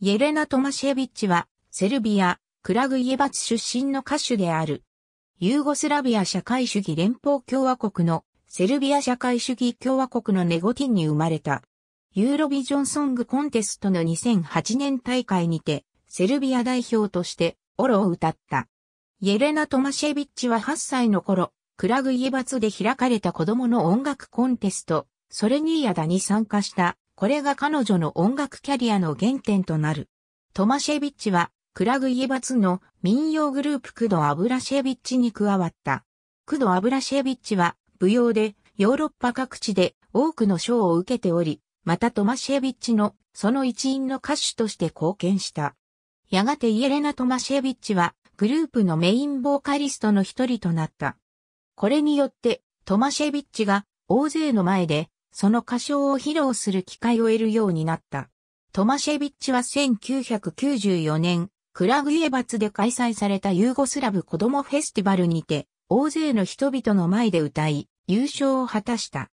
イェレナ・トマシェビッチは、セルビア、クラグイエバツ出身の歌手である。ユーゴスラビア社会主義連邦共和国のセルビア社会主義共和国のネゴティンに生まれた。ユーロビジョンソングコンテストの2008年大会にて、セルビア代表としてオロを歌った。イェレナ・トマシェビッチは8歳の頃、クラグイエバツで開かれた子供の音楽コンテスト、ソレニーヤダに参加したこれが彼女の音楽キャリアの原点となる。トマシェビッチは、クラグイエバツの民謡グループクド・アブラシェビッチに加わった。クド・アブラシェビッチは、舞踊で、ヨーロッパ各地で多くの賞を受けており、またトマシェビッチのその一員の歌手として貢献した。やがてイエレナ・トマシェビッチはグループのメインボーカリストの一人となった。これによってトマシェビッチが大勢の前でその歌唱を披露する機会を得るようになった。トマシェビッチは1994年、クラグイエバツで開催されたユーゴスラブ子供フェスティバルにて、大勢の人々の前で歌い、優勝を果たした。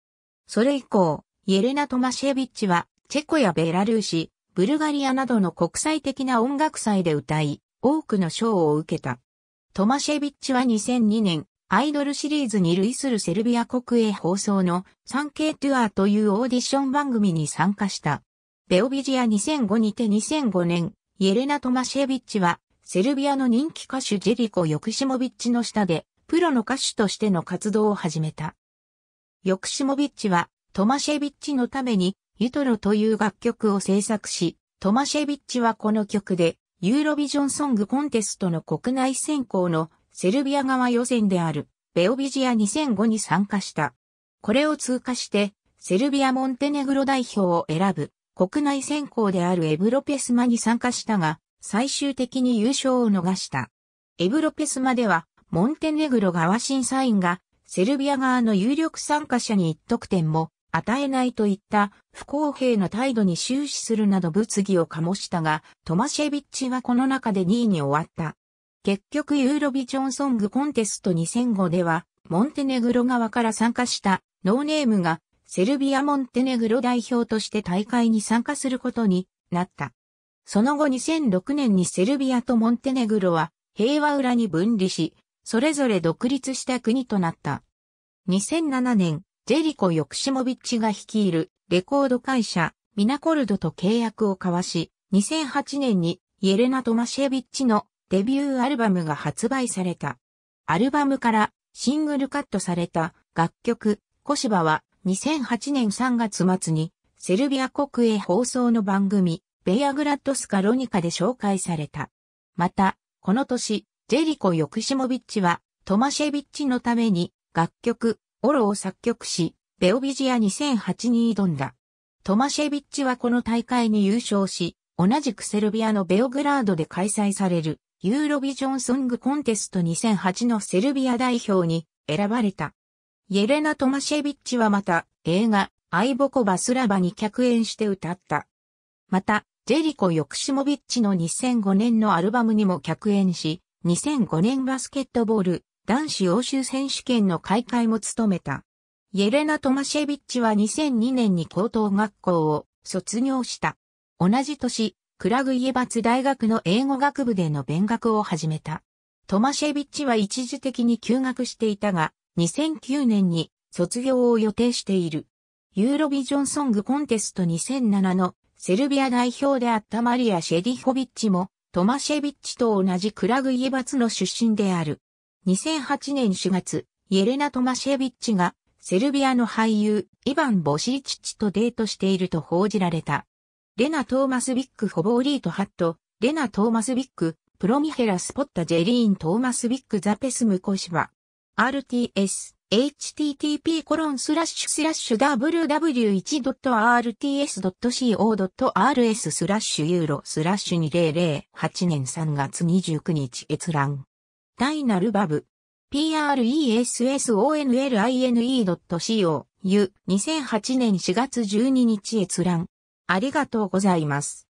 それ以降、イエレナ・トマシェビッチは、チェコやベラルーシ、ブルガリアなどの国際的な音楽祭で歌い、多くの賞を受けた。トマシェビッチは2002年、アイドルシリーズに類するセルビア国営放送の 3K トゥアーというオーディション番組に参加した。ベオビジア2005にて2005年、イエレナ・トマシェビッチは、セルビアの人気歌手ジェリコ・ヨクシモビッチの下で、プロの歌手としての活動を始めた。ヨクシモビッチは、トマシェビッチのために、ユトロという楽曲を制作し、トマシェビッチはこの曲で、ユーロビジョンソングコンテストの国内選考のセルビア側予選であるベオビジア2005に参加した。これを通過して、セルビア・モンテネグロ代表を選ぶ国内選考であるエブロペスマに参加したが、最終的に優勝を逃した。エブロペスマでは、モンテネグロ側審査員が、セルビア側の有力参加者に一得点も与えないといった不公平の態度に終始するなど物議を醸したが、トマシェビッチはこの中で2位に終わった。結局ユーロビジョンソングコンテスト2005では、モンテネグロ側から参加したノーネームがセルビア・モンテネグロ代表として大会に参加することになった。その後2006年にセルビアとモンテネグロは平和裏に分離し、それぞれ独立した国となった。2007年、ジェリコ・ヨクシモビッチが率いるレコード会社ミナコルドと契約を交わし、2008年にイエレナ・トマシェビッチのデビューアルバムが発売された。アルバムからシングルカットされた楽曲、コシバは2008年3月末にセルビア国営放送の番組、ベイアグラッドスカロニカで紹介された。また、この年、ジェリコ・ヨクシモビッチはトマシェビッチのために楽曲、オロを作曲し、ベオビジア2008に挑んだ。トマシェビッチはこの大会に優勝し、同じくセルビアのベオグラードで開催されるユーロビジョンソングコンテスト2008のセルビア代表に選ばれた。イェレナ・トマシェビッチはまた映画アイボコ・バスラバに客演して歌った。また、ジェリコ・ヨクシモビッチの2005年のアルバムにも客演し、2005年バスケットボール男子欧州選手権の開会も務めた。イェレナ・トマシェビッチは2002年に高等学校を卒業した。同じ年、クラグイエバツ大学の英語学部での勉学を始めた。トマシェビッチは一時的に休学していたが、2009年に卒業を予定している。ユーロビジョンソングコンテスト2007のセルビア代表であったマリア・シェディホビッチもトマシェビッチと同じクラグイエバツの出身である。2008年4月、イレナ・トマシェビッチがセルビアの俳優イヴァン・ボシーチッチとデートしていると報じられた。レナ・トーマス・ビック・ホボーリート・ハット、レナ・トーマス・ビック、プロミヘラ・スポッタ・ジェリーン・トーマス・ビック・ザ・ペスム・コシバ。RTS、http コロンスラッシュスラッシュ ww1.rts.co.rs スラッシュユーロスラッシュ2008年3月29日閲覧。ダイナルバブ。pressonline.co.u2008 年4月12日閲覧。ありがとうございます。